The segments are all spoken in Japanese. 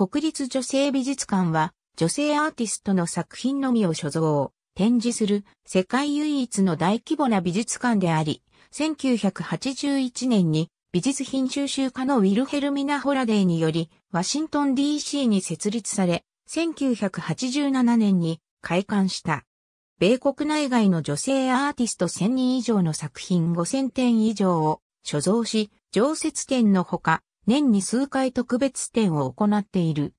国立女性美術館は、女性アーティストの作品のみを所蔵、展示する世界唯一の大規模な美術館であり、1981年に美術品収集家のウィルヘルミナ・ホラデーにより、ワシントン DC に設立され、1987年に開館した。米国内外の女性アーティスト1000人以上の作品5000点以上を所蔵し、常設展のほか、年に数回特別展を行っている。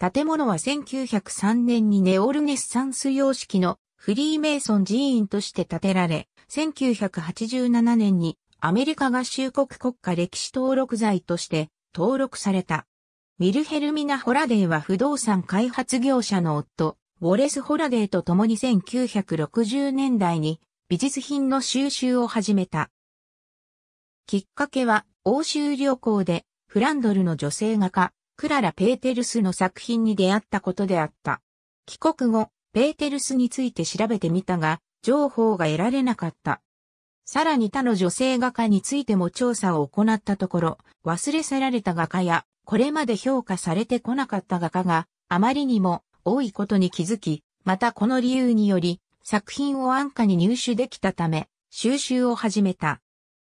建物は1903年にネオルネッサンス様式のフリーメイソン寺院として建てられ、1987年にアメリカ合衆国国家歴史登録財として登録された。ウィルヘルミナ・ホラデーは不動産開発業者の夫、ウォレス・ホラデーと共に1960年代に美術品の収集を始めた。きっかけは欧州旅行でフランドルの女性画家、クララ・ペーテルスの作品に出会ったことであった。帰国後、ペーテルスについて調べてみたが、情報が得られなかった。さらに他の女性画家についても調査を行ったところ、忘れ去られた画家や、これまで評価されてこなかった画家があまりにも多いことに気づき、またこの理由により、作品を安価に入手できたため、収集を始めた。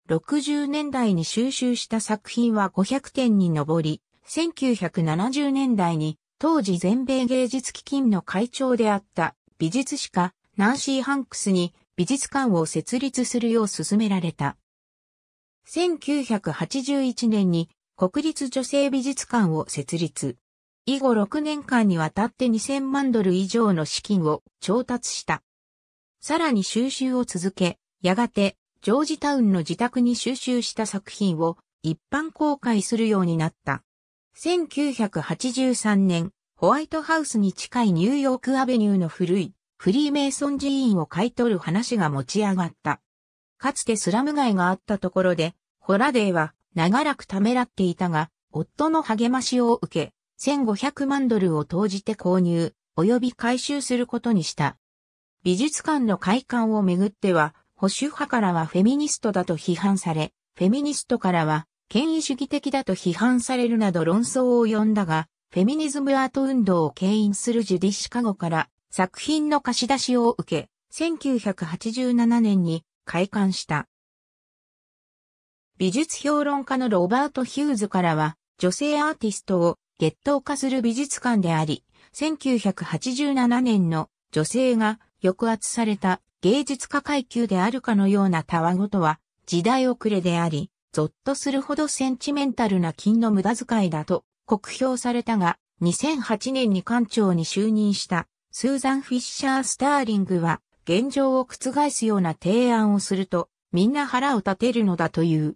60年代に収集した作品は500点に上り、1970年代に当時全米芸術基金の会長であった美術史家ナンシー・ハンクスに美術館を設立するよう勧められた。1981年に国立女性美術館を設立。以後6年間にわたって2000万ドル以上の資金を調達した。さらに収集を続け、やがてジョージタウンの自宅に収集した作品を一般公開するようになった。1983年、ホワイトハウスに近いニューヨークアベニューの古いフリーメイソン寺院を買い取る話が持ち上がった。かつてスラム街があったところで、ホラデーは長らくためらっていたが、夫の励ましを受け、1500万ドルを投じて購入、及び回収することにした。美術館の開館をめぐっては、保守派からはフェミニストだと批判され、フェミニストからは権威主義的だと批判されるなど論争を呼んだが、フェミニズムアート運動を牽引するジュディ・シカゴから作品の貸し出しを受け、1987年に開館した。美術評論家のロバート・ヒューズからは、女性アーティストを月頭化する美術館であり、1987年の女性が抑圧された芸術家階級であるかのようなたわごとは時代遅れであり、ゾッとするほどセンチメンタルな金の無駄遣いだと酷評されたが、2008年に館長に就任したスーザン・フィッシャー・スターリングは現状を覆すような提案をするとみんな腹を立てるのだという。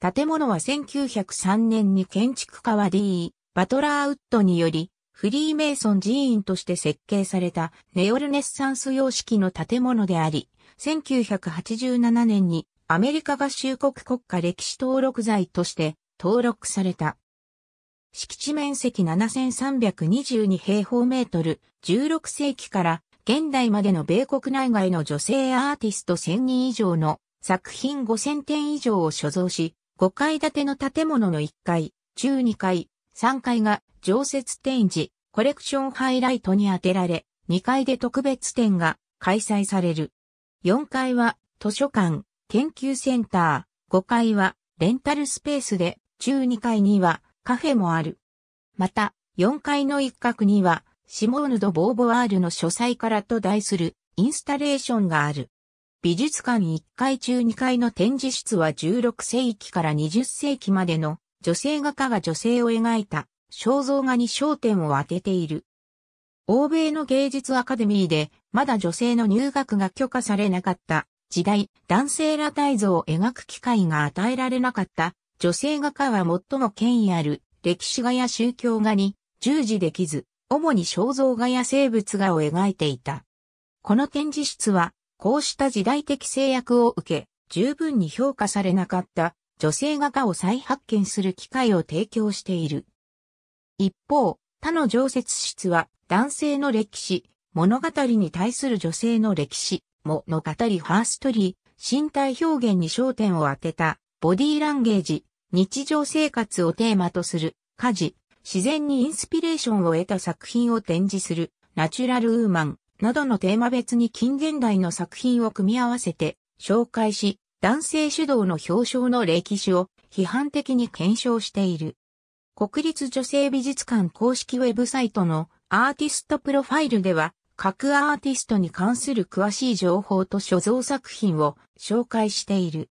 建物は1903年に建築家は d バトラーウッドによりフリーメイソン寺院として設計されたネオルネッサンス様式の建物であり、1987年にアメリカ合衆国国家歴史登録財として登録された。敷地面積7322平方メートル、16世紀から現代までの米国内外の女性アーティスト1000人以上の作品5000点以上を所蔵し、5階建ての建物の1階、中2階、3階が常設展示、コレクションハイライトに当てられ、2階で特別展が開催される。4階は図書館、研究センター、5階はレンタルスペースで、中2階にはカフェもある。また、4階の一角には、シモーヌ・ド・ボーヴォワールの書斎からと題するインスタレーションがある。美術館1階中2階の展示室は16世紀から20世紀までの女性画家が女性を描いた肖像画に焦点を当てている。欧米の芸術アカデミーで、まだ女性の入学が許可されなかった時代、男性裸体像を描く機会が与えられなかった女性画家は最も権威ある歴史画や宗教画に従事できず、主に肖像画や生物画を描いていた。この展示室は、こうした時代的制約を受け、十分に評価されなかった女性画家を再発見する機会を提供している。一方、他の常設室は男性の歴史、物語に対する女性の歴史、物語ファーストリー、身体表現に焦点を当てた、ボディーランゲージ、日常生活をテーマとする、家事、自然にインスピレーションを得た作品を展示する、ナチュラルウーマン、などのテーマ別に近現代の作品を組み合わせて紹介し、男性主導の表彰の歴史を批判的に検証している。国立女性美術館公式ウェブサイトのアーティストプロファイルでは、各アーティストに関する詳しい情報と所蔵作品を紹介している。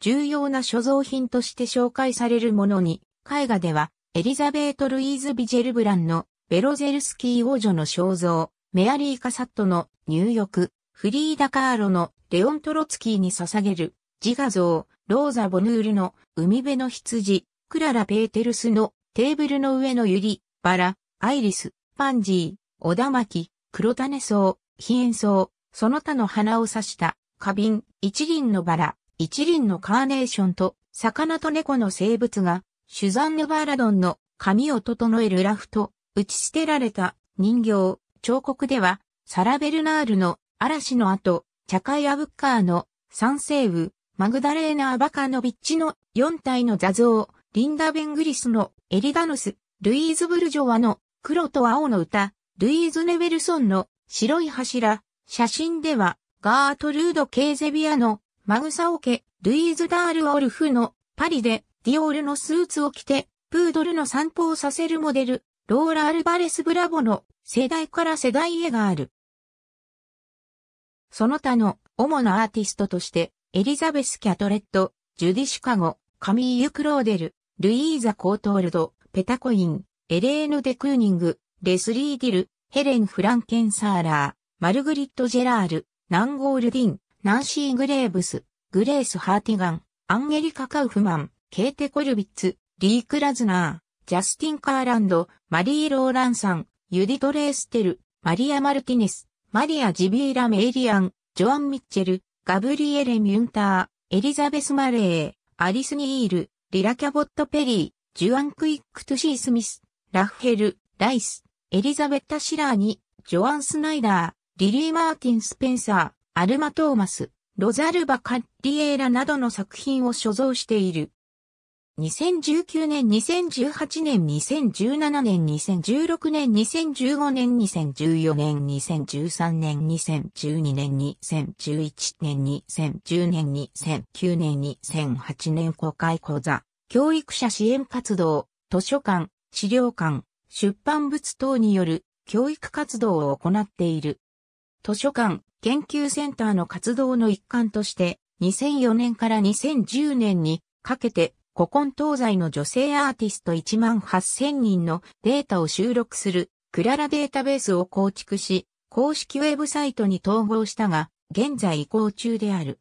重要な所蔵品として紹介されるものに、絵画では、エリザベート・ルイーズ・ビジェルブランのベロゼルスキー王女の肖像、メアリー・カサットの入浴、フリーダ・カーロのレオン・トロツキーに捧げる自画像、ローザ・ボヌールの海辺の羊、クララ・ペーテルスのテーブルの上のユリ、バラ、アイリス、パンジー、オダマキ、黒種草、ヒエンソウ、その他の花を刺した花瓶、一輪のバラ、一輪のカーネーションと、魚と猫の生物が、シュザンヌ・バーラドンの髪を整えるラフと、打ち捨てられた人形、彫刻では、サラ・ベルナールの嵐の後、チャカイア・ブッカーの三世雨、マグダレーナ・アバカノビッチの4体の座像、リンダ・ベングリスのエリダヌス、ルイーズ・ブルジョワの黒と青の歌、ルイーズ・ネベルソンの白い柱、写真ではガートルード・ケーゼビアのマグサオケ、ルイーズ・ダール・オルフのパリでディオールのスーツを着てプードルの散歩をさせるモデル、ローラ・アルバレス・ブラボの世代から世代へがある。その他の主なアーティストとしてエリザベス・キャトレット、ジュディ・シカゴ、カミーユ・クローデル、ルイーザ・コートールド、ペタコイン、エレーヌ・デ・クーニング、レスリー・ディル、ヘレン・フランケン・サーラー、マルグリット・ジェラール、ナンゴールディン、ナンシー・グレーブス、グレース・ハーティガン、アンゲリカ・カウフマン、ケーテ・コルビッツ、リーク・ラズナー、ジャスティン・カーランド、マリー・ローランさん、ユディト・レーステル、マリア・マルティネス、マリア・ジビーラ・メイリアン、ジョアン・ミッチェル、ガブリエレ・ミュンター、エリザベス・マレー、アリス・ニール、リラ・キャボット・ペリー、ジュアン・クイック・トゥシー・スミス、ラフヘル、ライス、エリザベッタ・シラーニ、ジョアン・スナイダー、リリー・マーティン・スペンサー、アルマ・トーマス、ロザルバ・カッリエーラなどの作品を所蔵している。2019年、2018年、2017年、2016年、2015年、2014年、2013年、2012年、2011年、2010年、2009年、2008年公開講座。教育者支援活動、図書館、資料館、出版物等による教育活動を行っている。図書館、研究センターの活動の一環として、2004年から2010年にかけて、古今東西の女性アーティスト1万8000人のデータを収録するクララデータベースを構築し、公式ウェブサイトに統合したが、現在移行中である。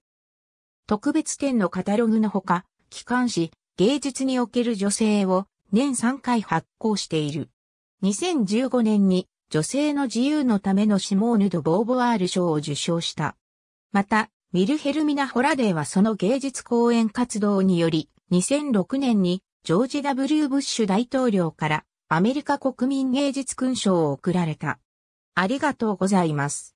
特別展のカタログのほか、機関紙、芸術における女性を年3回発行している。2015年に女性の自由のためのシモーヌ・ド・ボーヴォワール賞を受賞した。また、ウィルヘルミナ・ホラデーはその芸術講演活動により、2006年にジョージ・ W・ ブッシュ大統領からアメリカ国民芸術勲章を贈られた。ありがとうございます。